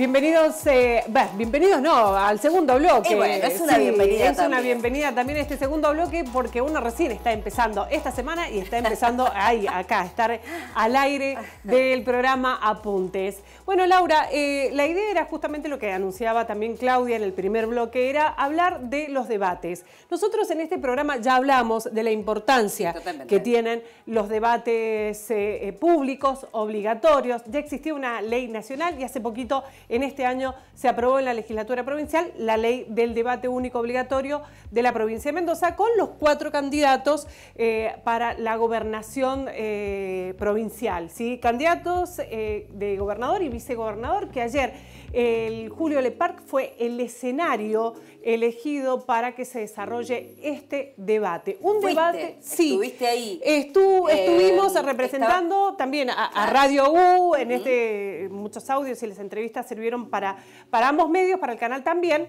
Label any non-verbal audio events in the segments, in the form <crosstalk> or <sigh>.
Bienvenidos, eh, bienvenidos no, al segundo bloque. es una bienvenida. también. a este segundo bloque porque uno recién está empezando esta semana y está empezando ahí, <laughs> acá, estar al aire del programa Apuntes. Bueno, Laura, eh, la idea era justamente lo que anunciaba también Claudia en el primer bloque, era hablar de los debates. Nosotros en este programa ya hablamos de la importancia que tienen los debates eh, públicos, obligatorios. Ya existía una ley nacional y hace poquito en este año se aprobó en la legislatura provincial la ley del debate único obligatorio de la provincia de Mendoza con los cuatro candidatos eh, para la gobernación eh, provincial. ¿sí? Candidatos eh, de gobernador y vicegobernador que ayer el Julio Leparc fue el escenario elegido para que se desarrolle este debate. Un debate, sí. Estuviste ahí. Eh, estuvimos representando también a, Radio U, en este muchos audios y las entrevistas sirvieron para, para ambos medios, para el canal también.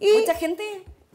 Y, ¿Mucha gente?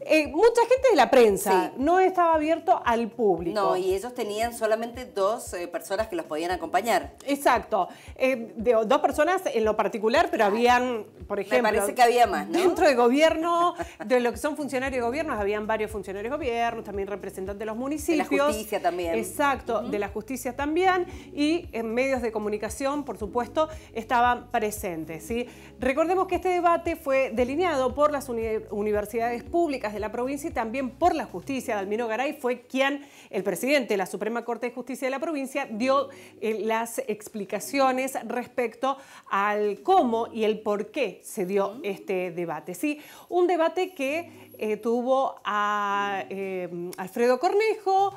Eh, mucha gente de la prensa no estaba abierto al público. No, y ellos tenían solamente dos eh, personas que los podían acompañar. Exacto. Eh, dos personas en lo particular, pero habían, por ejemplo. Me parece que había más, Dentro de gobierno, de lo que son funcionarios de gobierno, habían varios funcionarios de gobierno, también representantes de los municipios. De la justicia también. Exacto, de la justicia también. Y en medios de comunicación, por supuesto, estaban presentes. ¿sí? Recordemos que este debate fue delineado por las universidades públicas de la provincia y también por la justicia. Dalmino Garay fue quien, el presidente de la Suprema Corte de Justicia de la provincia, dio eh, las explicaciones respecto al cómo y el por qué se dio este debate. Sí, un debate que eh, tuvo a eh, Alfredo Cornejo,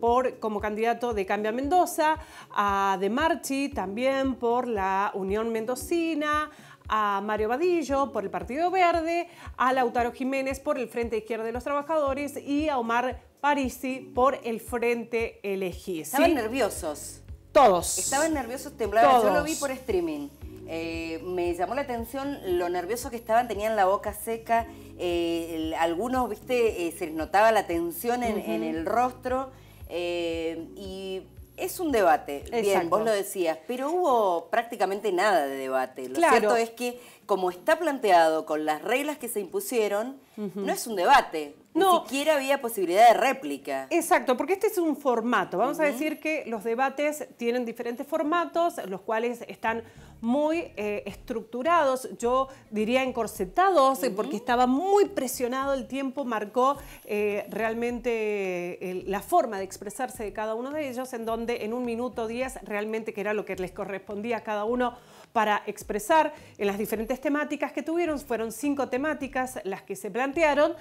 por, como candidato de Cambia Mendoza, a De Marchi también por la Unión Mendocina, a Mario Vadillo por el Partido Verde, a Lautaro Jiménez por el Frente Izquierda de los Trabajadores y a Omar Parisi por el Frente Elegí. Estaban nerviosos. Todos. Estaban nerviosos, temblaban. Yo lo vi por streaming. Eh, me llamó la atención lo nervioso que estaban, tenían la boca seca, eh, algunos, viste, eh, se notaba la tensión en, en el rostro y es un debate, bien, vos lo decías, pero hubo prácticamente nada de debate. Lo cierto es que, como está planteado con las reglas que se impusieron, no es un debate. Ni siquiera había posibilidad de réplica. Exacto, porque este es un formato. Vamos a decir que los debates tienen diferentes formatos, los cuales están muy eh, estructurados, yo diría encorsetados, eh, porque estaba muy presionado el tiempo, marcó eh, realmente la forma de expresarse de cada uno de ellos, en donde en un minuto diez realmente que era lo que les correspondía a cada uno para expresar en las diferentes temáticas que tuvieron, fueron cinco temáticas las que se plantearon.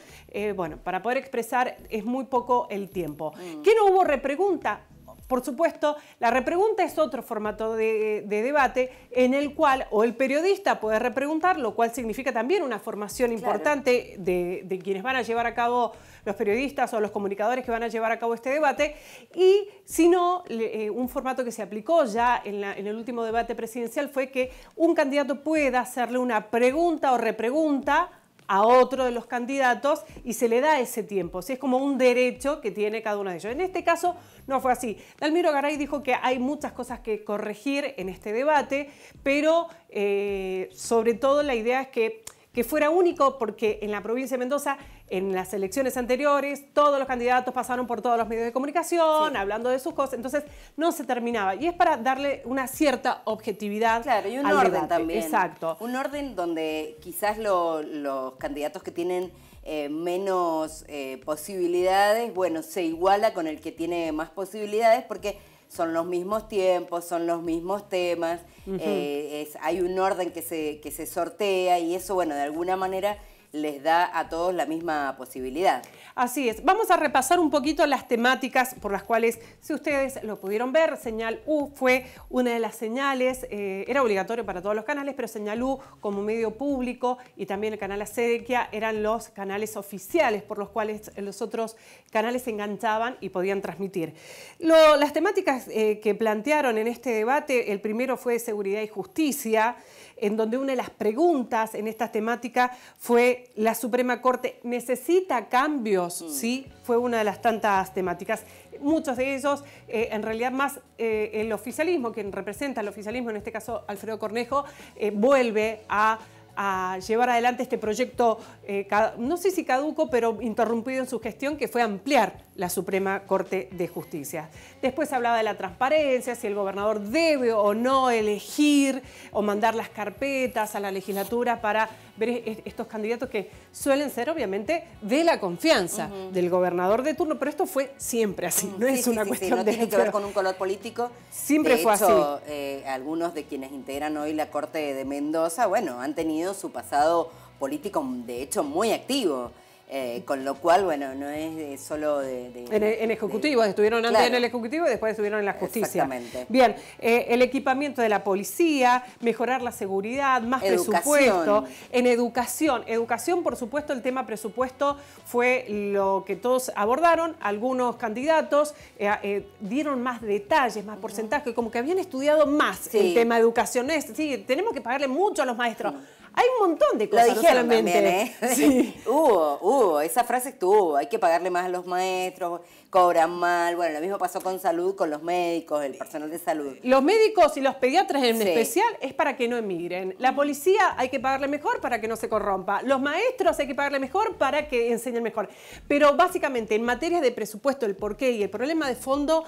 bueno, para poder expresar es muy poco el tiempo. Mm. ¿Qué no hubo repregunta? Por supuesto, la repregunta es otro formato de, debate en el cual o el periodista puede repreguntar, lo cual significa también una formación importante de, quienes van a llevar a cabo los periodistas o los comunicadores que van a llevar a cabo este debate, y si no, eh, un formato que se aplicó ya en, en el último debate presidencial fue que un candidato pueda hacerle una pregunta o repregunta a otro de los candidatos y se le da ese tiempo. Si es como un derecho que tiene cada uno de ellos. En este caso no fue así. Dalmiro Garay dijo que hay muchas cosas que corregir en este debate, pero eh, sobre todo la idea es que, que fuera único porque en la provincia de Mendoza en las elecciones anteriores, todos los candidatos pasaron por todos los medios de comunicación, hablando de sus cosas, entonces no se terminaba. Y es para darle una cierta objetividad. Claro, y un orden también. Exacto. Un orden donde quizás los candidatos que tienen eh, menos eh, posibilidades, bueno, se iguala con el que tiene más posibilidades porque son los mismos tiempos, son los mismos temas, eh, hay un orden que se, que se sortea y eso, bueno, de alguna manera les da a todos la misma posibilidad. Así es. Vamos a repasar un poquito las temáticas por las cuales, si ustedes lo pudieron ver, señal U fue una de las señales, eh, era obligatorio para todos los canales, pero señal U como medio público y también el canal Acequia eran los canales oficiales por los cuales los otros canales se enganchaban y podían transmitir. las temáticas eh, que plantearon en este debate, el primero fue seguridad y justicia, en donde una de las preguntas en esta temática fue la Suprema Corte necesita cambios, mm. ¿sí? Fue una de las tantas temáticas. Muchos de ellos, eh, en realidad más eh, el oficialismo, quien representa el oficialismo, en este caso Alfredo Cornejo, eh, vuelve a a llevar adelante este proyecto, eh, no sé si caduco, pero interrumpido en su gestión, que fue ampliar la Suprema Corte de Justicia. Después hablaba de la transparencia, si el gobernador debe o no elegir o mandar las carpetas a la legislatura para ver estos candidatos que suelen ser obviamente de la confianza del gobernador de turno, pero esto fue siempre así, no es una cuestión de... tiene que ver con un color político. Siempre fue así. Eh, algunos de quienes integran hoy la Corte de Mendoza, bueno, han tenido su pasado político, mm, de hecho, muy activo. Eh, con lo cual, bueno, no es solo de... en, ejecutivo, ejecutivos, estuvieron antes en el Ejecutivo y después estuvieron en la justicia. Exactamente. Bien, eh, el equipamiento de la policía, mejorar la seguridad, más presupuesto. En educación, educación, por supuesto, el tema presupuesto fue lo que todos abordaron. Algunos candidatos eh, dieron más detalles, más porcentajes, como que habían estudiado más el tema educación. sí, tenemos que pagarle mucho a los maestros. Hay un montón de cosas. Lo dijeron también, ¿eh? <laughs> Sí. <laughs> hubo, hubo, esa frase estuvo. Hay que pagarle más a los maestros, cobran mal. Bueno, lo mismo pasó con salud, con los médicos, el personal de salud. Los médicos y los pediatras en especial es para que no emigren. La policía hay que pagarle mejor para que no se corrompa. Los maestros hay que pagarle mejor para que enseñen mejor. Pero básicamente en materia de presupuesto, el porqué y el problema de fondo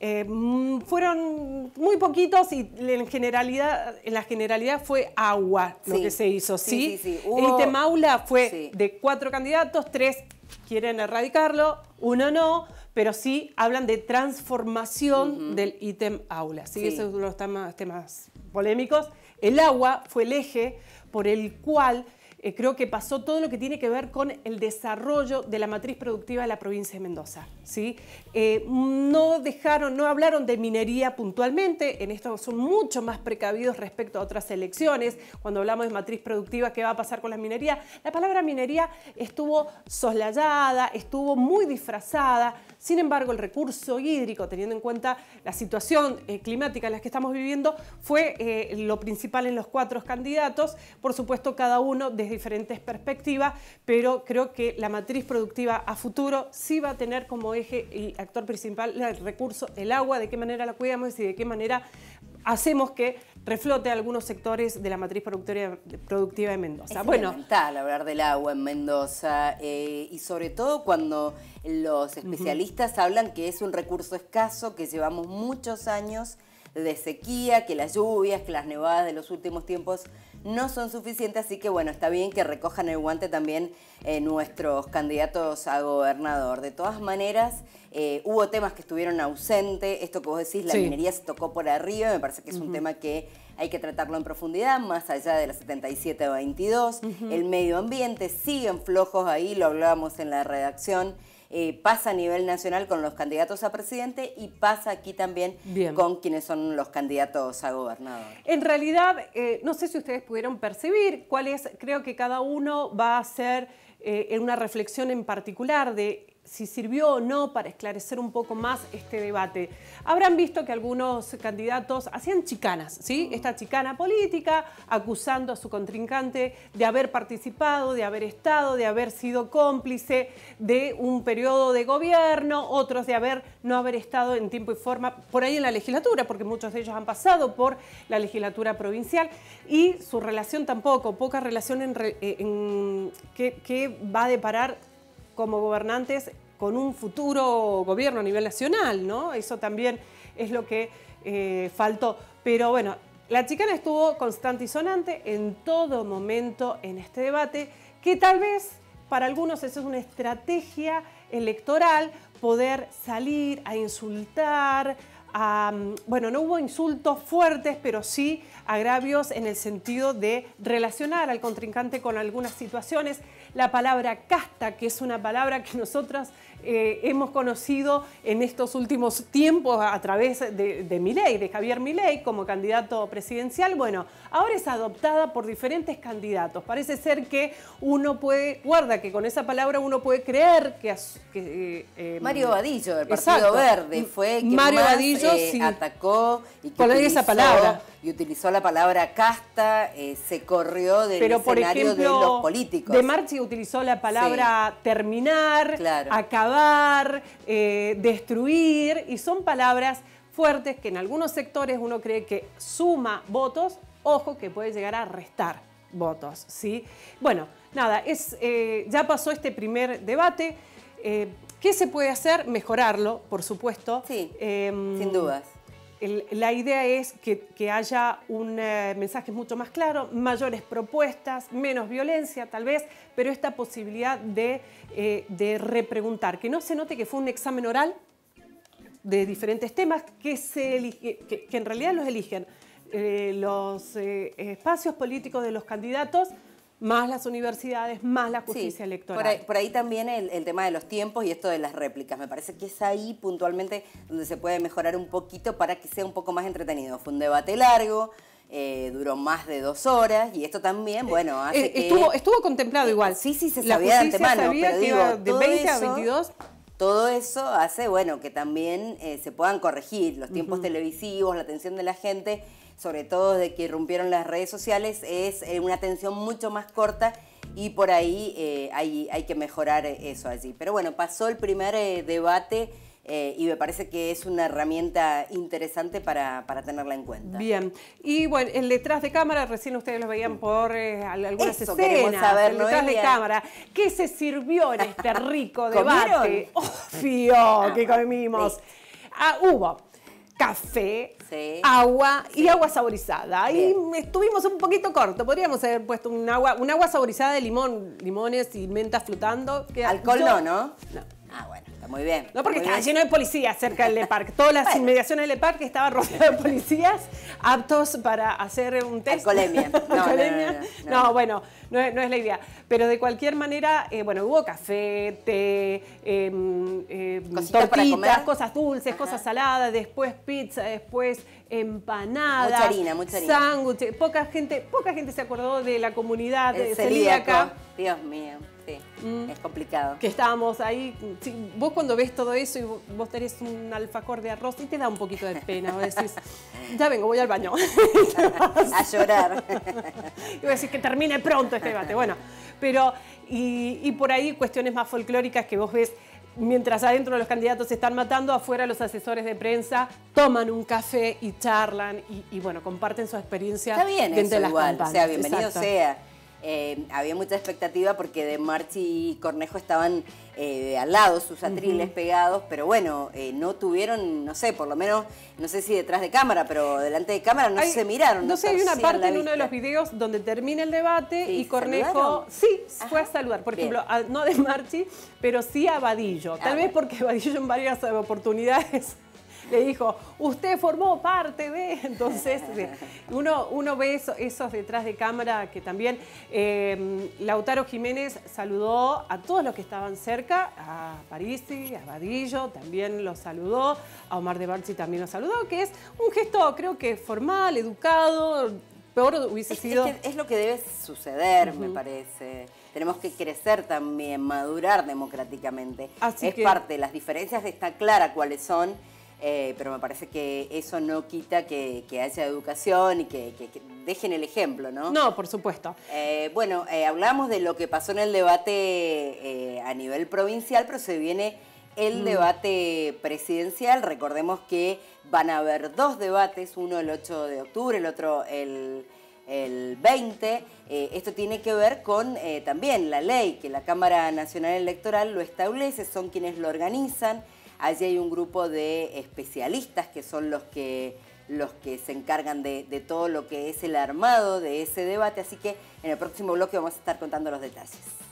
eh, mm, fueron muy poquitos y en generalidad, en la generalidad fue agua lo que se hizo, ¿sí? sí, aula fue de cuatro candidatos, tres quieren erradicarlo, uno no, pero sí hablan de transformación del ítem aula. ¿sí? Esos son los temas, polémicos. El agua fue el eje por el cual eh, creo que pasó todo lo que tiene que ver con el desarrollo de la matriz productiva de la provincia de Mendoza. ¿sí? Eh, no dejaron, no hablaron de minería puntualmente, en esto son mucho más precavidos respecto a otras elecciones, cuando hablamos de matriz productiva, qué va a pasar con la minería. La palabra minería estuvo soslayada, estuvo muy disfrazada, sin embargo el recurso hídrico, teniendo en cuenta la situación eh, climática en la que estamos viviendo, fue eh, lo principal en los cuatro candidatos, por supuesto cada uno desde diferentes perspectivas, pero creo que la matriz productiva a futuro sí va a tener como eje y actor principal el recurso, el agua, de qué manera la cuidamos y de qué manera hacemos que reflote algunos sectores de la matriz productiva de Mendoza. Es bueno, fundamental hablar del agua en Mendoza eh, y sobre todo cuando los especialistas hablan que es un recurso escaso, que llevamos muchos años de sequía, que las lluvias, que las nevadas de los últimos tiempos no son suficientes, así que bueno, está bien que recojan el guante también eh, nuestros candidatos a gobernador. De todas maneras, eh, hubo temas que estuvieron ausentes, esto que vos decís, la minería se tocó por arriba, me parece que es un tema que hay que tratarlo en profundidad, más allá de la 77 22, el medio ambiente, siguen flojos ahí, lo hablábamos en la redacción. Eh, pasa a nivel nacional con los candidatos a presidente y pasa aquí también con quienes son los candidatos a gobernador. En realidad, eh, no sé si ustedes pudieron percibir cuál es, creo que cada uno va a ser eh, una reflexión en particular de si sirvió o no para esclarecer un poco más este debate. Habrán visto que algunos candidatos hacían chicanas, ¿sí? Esta chicana política, acusando a su contrincante de haber participado, de haber estado, de haber sido cómplice de un periodo de gobierno, otros de haber no haber estado en tiempo y forma por ahí en la legislatura, porque muchos de ellos han pasado por la legislatura provincial y su relación tampoco, poca relación en, eh, que, que va a deparar como gobernantes con un futuro gobierno a nivel nacional, ¿no? Eso también es lo que eh, faltó. Pero bueno, la chicana estuvo constante y sonante en todo momento en este debate, que tal vez para algunos eso es una estrategia electoral, poder salir a insultar, a, bueno, no hubo insultos fuertes, pero sí agravios en el sentido de relacionar al contrincante con algunas situaciones la palabra casta, que es una palabra que nosotras eh, hemos conocido en estos últimos tiempos a través de, de Milei, de Javier Milei como candidato presidencial. Bueno, ahora es adoptada por diferentes candidatos. Parece ser que uno puede, guarda que con esa palabra uno puede creer que... Eh, em, Mario Vadillo, del Partido Verde, fue quien Mario eh, atacó y que con esa palabra y utilizó la palabra casta, eh, se corrió del escenario de los políticos. De Marchi utilizó la palabra terminar, acabar, eh, destruir, y son palabras fuertes que en algunos sectores uno cree que suma votos, ojo que puede llegar a restar votos, ¿sí? Bueno, nada, es, eh, ya pasó este primer debate. ¿Qué se puede hacer? Mejorarlo, por supuesto. Sí, em, sin dudas la idea es que, haya un eh, mensaje mucho más claro, mayores propuestas, menos violencia tal vez, pero esta posibilidad eh, de, repreguntar, que no se note que fue un examen oral de diferentes temas que, se que, en realidad los eligen eh, los espacios políticos de los candidatos más las universidades, más la justicia electoral. Por ahí, también el, tema de los tiempos y esto de las réplicas. Me parece que es ahí puntualmente donde se puede mejorar un poquito para que sea un poco más entretenido. Fue un debate largo. Eh, duró más de dos horas y esto también, eh, bueno, hace eh, estuvo, Estuvo contemplado igual. Sí, sí, se sabía de antemano, pero digo, de 20 a 22 todo eso hace, bueno, que también se puedan corregir los tiempos televisivos, la atención de la gente sobre todo de que irrumpieron las redes sociales, es eh, una atención mucho más corta y por ahí eh, hay, que mejorar eh, eso allí. Pero bueno, pasó el primer debate. y me parece que es una herramienta interesante para, para, tenerla en cuenta. Bien, y bueno, el detrás de cámara, recién ustedes lo veían por algunas Eso escenas, saberlo detrás de cámara. ¿Qué se sirvió en este rico <laughs> debate? ¡Oh, oh, ¿Qué comimos! <laughs> Ah, hubo café, agua y agua saborizada. Ahí estuvimos un poquito corto. Podríamos haber puesto un agua, un agua saborizada de limón, limones y menta flotando. Alcohol no, ¿no? No. Ah, bueno, está muy bien. No, porque estaba lleno de policías cerca del parque. Todas las <laughs> inmediaciones del parque estaban rodeadas de policías aptos para hacer un test. <laughs> No, No, bueno, no, es la idea. Pero de cualquier manera, eh, bueno, hubo café, té, em, em, tortitas, cosas dulces, cosas saladas, después pizza, después empanadas. Mucha harina, mucha harina. Sándwiches. Poca gente, poca gente se acordó de la comunidad celíaca. Dios mío. Mm. Es complicado. Que estábamos ahí. vos cuando ves todo eso y vos, tenés un alfacor de arroz y te da un poquito de pena. Vos decís, <laughs> ya vengo, voy al baño. <laughs> a llorar. <laughs> y vos decís que termine pronto este debate. Bueno, pero. Y, por ahí cuestiones más folclóricas que vos ves mientras adentro los candidatos se están matando, afuera los asesores de prensa toman un café y charlan y, bueno, comparten su experiencia. Está bien, de las igual. sea, bienvenido sea. Eh, había mucha expectativa porque de Marchi y Cornejo estaban eh, al lado, sus atriles pegados, pero bueno, eh, no tuvieron, no sé, por lo menos, no sé si detrás de cámara, pero delante de cámara no se miraron. No, sé, hay una parte en uno de los videos donde termina el debate y Cornejo sí fue a saludar, por ejemplo, a, no de Marchi, pero sí a Vadillo. Ah, tal vez porque Vadillo en varias oportunidades le dijo, usted formó parte de... <laughs> Entonces, uno, uno ve esos detrás de cámara que también eh, Lautaro Jiménez saludó a todos los que estaban cerca, a Parisi, a Vadillo, también los saludó, a Omar de Barzi también los saludó, que es un gesto creo que formal, educado, peor hubiese sido... Es, lo que debe suceder, me parece. Tenemos que crecer también, madurar democráticamente. Así es parte, las diferencias está clara cuáles son eh, pero me parece que eso no quita que, haya educación y que, dejen el ejemplo, ¿no? No, por supuesto. Eh, bueno, eh, hablamos de lo que pasó en el debate a nivel provincial, pero se viene el mm. debate presidencial. Recordemos que van a haber dos debates, uno el 8 de octubre, el otro el 20. esto tiene que ver con también la ley que la Cámara Nacional Electoral lo establece, son quienes lo organizan. Allí hay un grupo de especialistas que son los que, los que se encargan de todo lo que es el armado de ese debate, así que en el próximo bloque vamos a estar contando los detalles.